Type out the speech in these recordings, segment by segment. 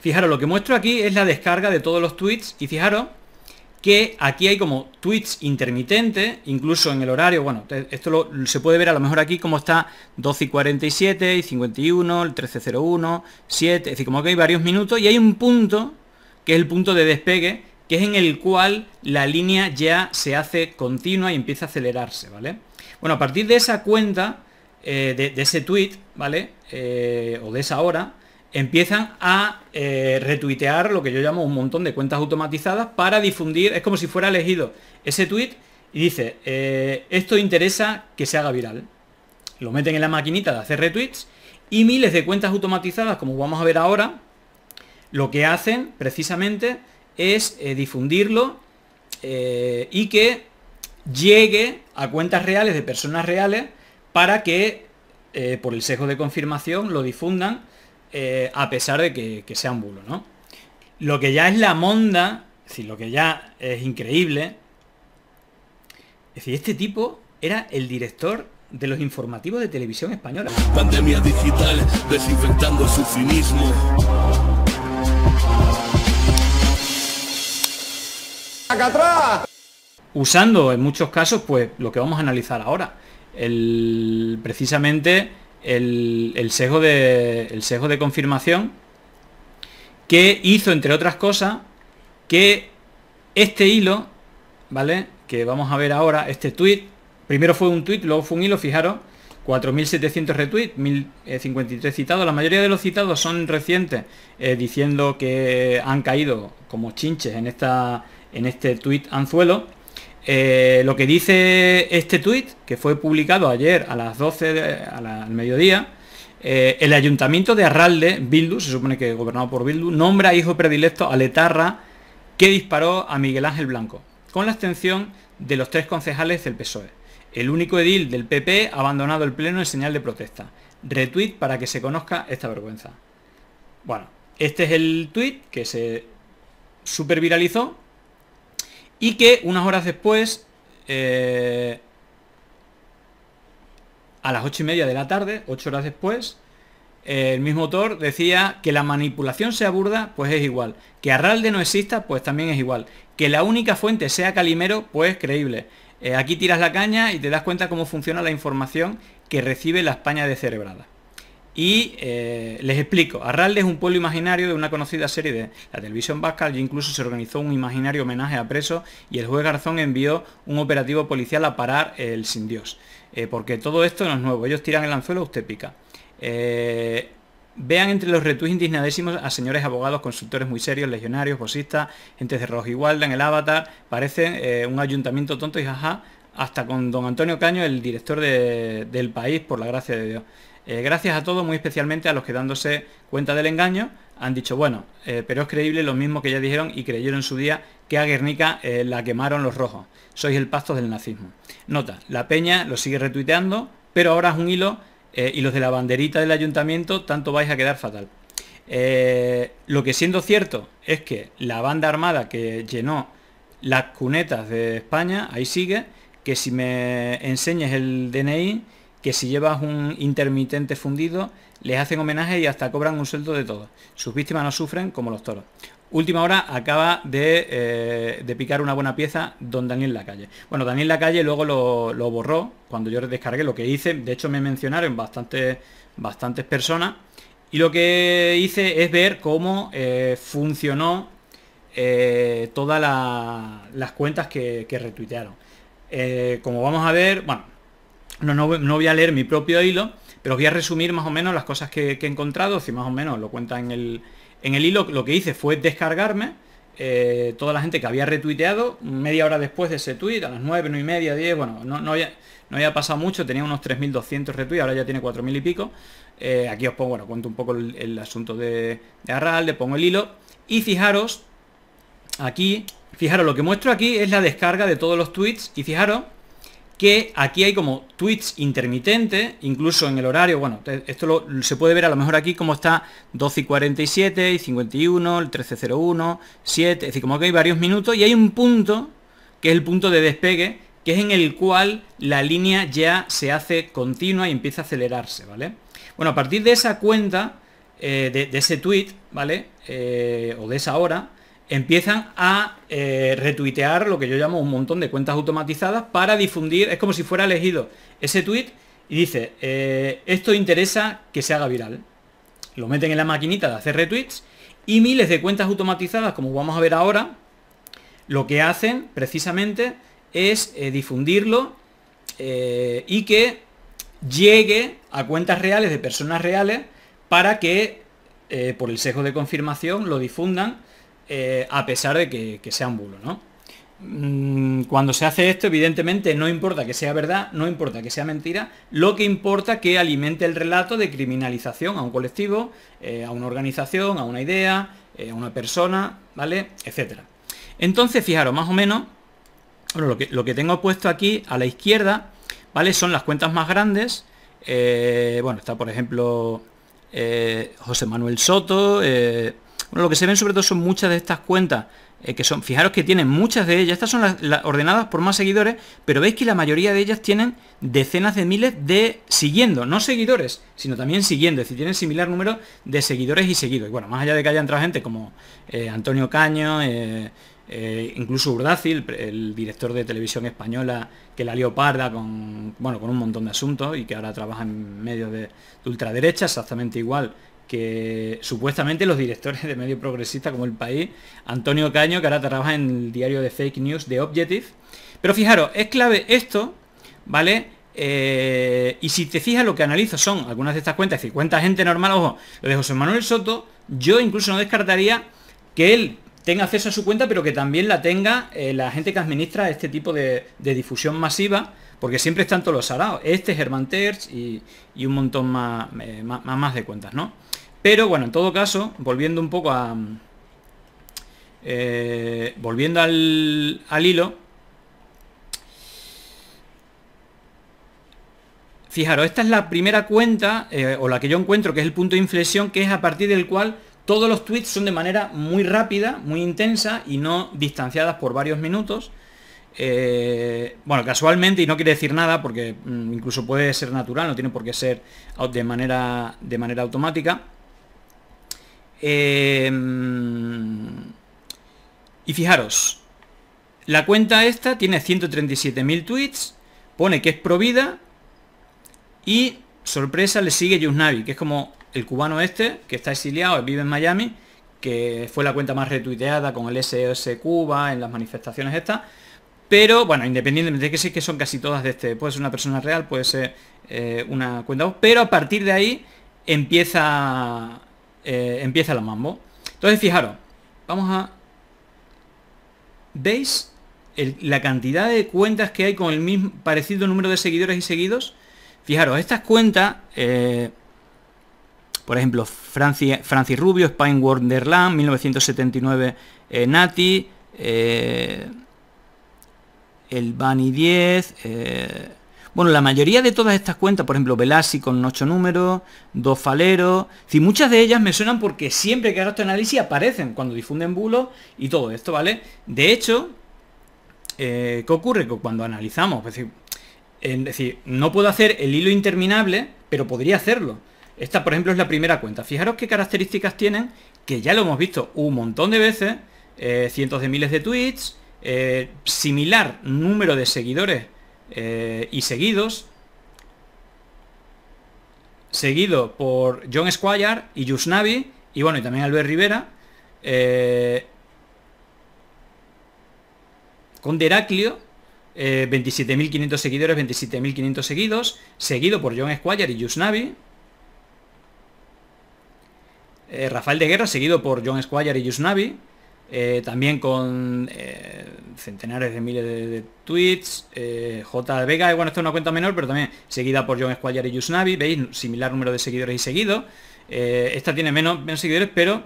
Fijaros, lo que muestro aquí es la descarga de todos los tweets y fijaros que aquí hay como tweets intermitentes, incluso en el horario, bueno, esto se puede ver a lo mejor aquí como está 12 y 47 y 51, el 1301, 7, es decir, como que hay varios minutos y hay un punto, que es el punto de despegue, que es en el cual la línea ya se hace continua y empieza a acelerarse, ¿vale? Bueno, a partir de esa cuenta, eh, de, ese tweet, ¿vale? Eh, o de esa hora, empiezan a eh, retuitear lo que yo llamo un montón de cuentas automatizadas para difundir, es como si fuera elegido ese tweet y dice, eh, esto interesa que se haga viral. Lo meten en la maquinita de hacer retweets y miles de cuentas automatizadas, como vamos a ver ahora, lo que hacen precisamente es eh, difundirlo y que llegue a cuentas reales de personas reales para que por el sesgo de confirmación lo difundan eh, a pesar de que, que, sea un ¿no? Lo que ya es la monda, es lo que ya es increíble, es decir, este tipo era el director de los informativos de televisión española. Pandemia digital, desinfectando su cinismo. Usando en muchos casos, pues, lo que vamos a analizar ahora. El, precisamente el, el, sesgo de, de confirmación que hizo, entre otras cosas, que este hilo, ¿vale? Que vamos a ver ahora, este tweet, primero fue un tweet, luego fue un hilo, fijaros, 4.700 retweets, 1.053 eh, citados. La mayoría de los citados son recientes, eh, diciendo que han caído como chinches en, esta, en este tweet anzuelo. Eh, lo que dice este tuit, que fue publicado ayer a las 12 al mediodía, eh, el ayuntamiento de Arralde, Bildu, se supone que gobernado por Bildu, nombra a hijo predilecto a Letarra que disparó a Miguel Ángel Blanco, con la extensión de los tres concejales del PSOE. El único edil del PP ha abandonado el pleno en señal de protesta. Retweet para que se conozca esta vergüenza. Bueno, este es el tuit que se superviralizó y que unas horas después, eh, a las ocho y media de la tarde, ocho horas después, eh, el mismo autor decía que la manipulación sea burda, pues es igual. Que Arralde no exista, pues también es igual. Que la única fuente sea Calimero, pues creíble. Eh, aquí tiras la caña y te das cuenta cómo funciona la información que recibe la España de Cerebrada. Y eh, les explico, Arralde es un pueblo imaginario de una conocida serie de la televisión vasca, allí incluso se organizó un imaginario homenaje a presos y el juez Garzón envió un operativo policial a parar el sin Dios. Eh, porque todo esto no es nuevo, ellos tiran el anzuelo, usted pica. Eh, vean entre los retuits indignadísimos a señores abogados, consultores muy serios, legionarios, bosistas, gente de Rojigualda en el avatar, parece un ayuntamiento tonto y jaja, hasta con don Antonio Caño, el director del país, por la gracia de Dios. Eh, gracias a todos, muy especialmente a los que dándose cuenta del engaño han dicho, bueno, eh, pero es creíble lo mismo que ya dijeron y creyeron en su día que a Guernica eh, la quemaron los rojos. Sois el pasto del nazismo. Nota, la peña lo sigue retuiteando, pero ahora es un hilo y los de la banderita del ayuntamiento tanto vais a quedar fatal. lo que siendo cierto es que la banda armada que llenó las cunetas de España, ahí sigue, que si me enseñes el DNI, que si llevas un intermitente fundido, les hacen homenaje y hasta cobran un sueldo de todo. Sus víctimas no sufren como los toros. Última hora acaba de, eh, picar una buena pieza Don Daniel Lacalle. Bueno, Daniel Lacalle luego lo, borró cuando yo descargué lo que hice. De hecho, me mencionaron bastantes, bastantes personas. Y lo que hice es ver cómo eh, funcionó eh, todas las cuentas que, retuitearon. como vamos a ver, bueno, no, voy a leer mi propio hilo, pero voy a resumir más o menos las cosas que, he encontrado, si más o menos lo cuenta en el, en el hilo, lo que hice fue descargarme eh, toda la gente que había retuiteado media hora después de ese tweet a las 9, y media, 10, bueno, no, no, había, pasado mucho, tenía unos 3.200 retuits, ahora ya tiene 4.000 y pico. Eh, aquí os pongo, bueno, cuento un poco el, asunto de, de Arral, le pongo el hilo. Y fijaros, aquí, fijaros, lo que muestro aquí es la descarga de todos los tweets y fijaros que aquí hay como tweets intermitentes, incluso en el horario, bueno, esto se puede ver a lo mejor aquí como está 12 y 47 y 51, el 1301, 7, es decir, como que hay varios minutos y hay un punto, que es el punto de despegue, que es en el cual la línea ya se hace continua y empieza a acelerarse, ¿vale? Bueno, a partir de esa cuenta, eh, de, ese tweet, ¿vale? Eh, o de esa hora, empiezan a eh, retuitear lo que yo llamo un montón de cuentas automatizadas para difundir, es como si fuera elegido ese tweet y dice, eh, esto interesa que se haga viral. Lo meten en la maquinita de hacer retweets y miles de cuentas automatizadas, como vamos a ver ahora, lo que hacen precisamente es eh, difundirlo y que llegue a cuentas reales de personas reales para que por el sesgo de confirmación lo difundan eh, a pesar de que, sea un bulo, ¿no? Mm, cuando se hace esto, evidentemente no importa que sea verdad, no importa que sea mentira, lo que importa que alimente el relato de criminalización a un colectivo, eh, a una organización, a una idea, eh, a una persona, ¿vale? Etcétera. Entonces, fijaros, más o menos, lo que, lo que tengo puesto aquí a la izquierda, ¿vale? Son las cuentas más grandes. bueno, está por ejemplo José Manuel Soto, bueno, lo que se ven sobre todo son muchas de estas cuentas, eh, que son, fijaros que tienen muchas de ellas, estas son las, ordenadas por más seguidores, pero veis que la mayoría de ellas tienen decenas de miles de siguiendo, no seguidores, sino también siguiendo, es decir, tienen similar número de seguidores y seguidos. bueno, más allá de que haya entrado gente como eh, Antonio Caño, eh, incluso Urdácil, el, director de televisión española, que la leoparda con, bueno, con un montón de asuntos y que ahora trabaja en medios de ultraderecha, exactamente igual que supuestamente los directores de medio progresista como El País, Antonio Caño, que ahora trabaja en el diario de fake news de Objective. Pero fijaros, es clave esto, ¿vale? Eh, y si te fijas, lo que analizo son algunas de estas cuentas, es decir, cuenta gente normal, ojo, lo de José Manuel Soto, yo incluso no descartaría que él tenga acceso a su cuenta, pero que también la tenga eh, la gente que administra este tipo de, difusión masiva, porque siempre están todos los araos. Este, Germán Terz y, un montón más eh, de cuentas, ¿no? Pero bueno, en todo caso, volviendo un poco a... Mm, eh, volviendo al, hilo, Fijaros, esta es la primera cuenta, eh, o la que yo encuentro, que es el punto de inflexión, que es a partir del cual todos los tweets son de manera muy rápida, muy intensa y no distanciadas por varios minutos. Eh, bueno, casualmente, y no quiere decir nada, porque mm, incluso puede ser natural, no tiene por qué ser de manera, de manera automática. Em, y fijaros, la cuenta esta tiene 137.000 tweets, pone que es provida y sorpresa le sigue Yusnavi, que es como el cubano este, que está exiliado, vive en Miami, que fue la cuenta más retuiteada con el SOS Cuba en las manifestaciones estas. Pero bueno, independientemente de que sí que son casi todas de este, puede ser una persona real, puede ser eh, una cuenta, pero a partir de ahí empieza eh, empieza la mambo. Entonces, fijaros, vamos a... ¿Veis la cantidad de cuentas que hay con el mismo parecido número de seguidores y seguidos? Fijaros, estas cuentas, eh, por ejemplo, Franci, Francis Rubio, Spain Wonderland, 1979 eh, Nati, el Bani 10, bueno, la mayoría de todas estas cuentas, por ejemplo, Velasi con 8 números, Dos Faleros, si muchas de ellas me suenan porque siempre que hago este análisis aparecen cuando difunden bulos y todo esto, ¿vale? De hecho, eh, ¿qué ocurre? Cuando analizamos, es decir, no puedo hacer el hilo interminable, pero podría hacerlo. Esta, por ejemplo, es la primera cuenta. Fijaros qué características tienen, que ya lo hemos visto un montón de veces, eh, cientos de miles de tweets, eh, similar número de seguidores eh, y seguidos, seguido por John Squire y Yusnavi, y bueno, y también Albert Rivera, eh, con Deraclio, 27.500 eh, seguidores, 27.500 seguidos, seguido por John Squire y Yusnavi, Rafael de Guerra, seguido por John Squire y Yusnavi, eh, también con eh, centenares de miles de, tweets. Eh, J. Vega, bueno, esta es una cuenta menor, pero también seguida por John Squire y Yusnavi. Veis, similar número de seguidores y seguido esta tiene menos, menos seguidores, pero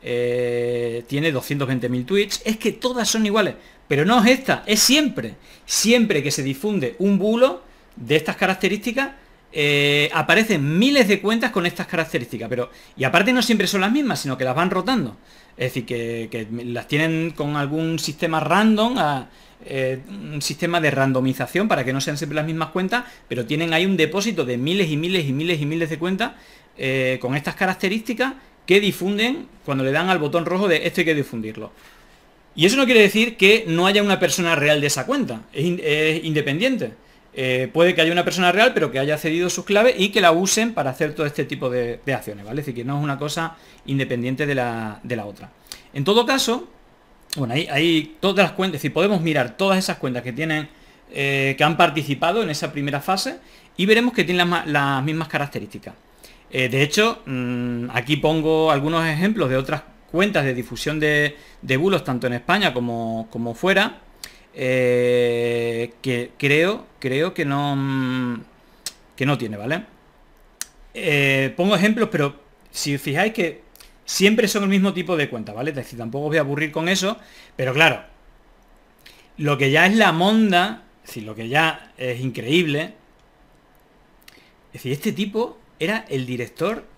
tiene 220.000 tweets. Es que todas son iguales, pero no es esta, es siempre. Siempre que se difunde un bulo de estas características, eh, aparecen miles de cuentas con estas características, pero y aparte no siempre son las mismas, sino que las van rotando. Es decir, que, las tienen con algún sistema random, eh, un sistema de randomización para que no sean siempre las mismas cuentas, pero tienen ahí un depósito de miles y miles y miles y miles de cuentas eh, con estas características que difunden cuando le dan al botón rojo de esto hay que difundirlo. Y eso no quiere decir que no haya una persona real de esa cuenta, es independiente. Eh, puede que haya una persona real, pero que haya cedido sus claves y que la usen para hacer todo este tipo de, acciones, ¿vale? Es decir, que no es una cosa independiente de la, otra. En todo caso, bueno, ahí, todas las cuentas, es decir, podemos mirar todas esas cuentas que tienen, eh, que han participado en esa primera fase y veremos que tienen las, mismas características. Eh, de hecho, mm, aquí pongo algunos ejemplos de otras cuentas de difusión de, bulos, tanto en España como, como fuera, eh, que creo, creo que no, mm, que no tiene, ¿vale? Eh, pongo ejemplos, pero si os fijáis que siempre son el mismo tipo de cuenta, ¿vale? Es decir, tampoco os voy a aburrir con eso, pero claro, lo que ya es la monda, es decir, lo que ya es increíble, es decir, este tipo era el director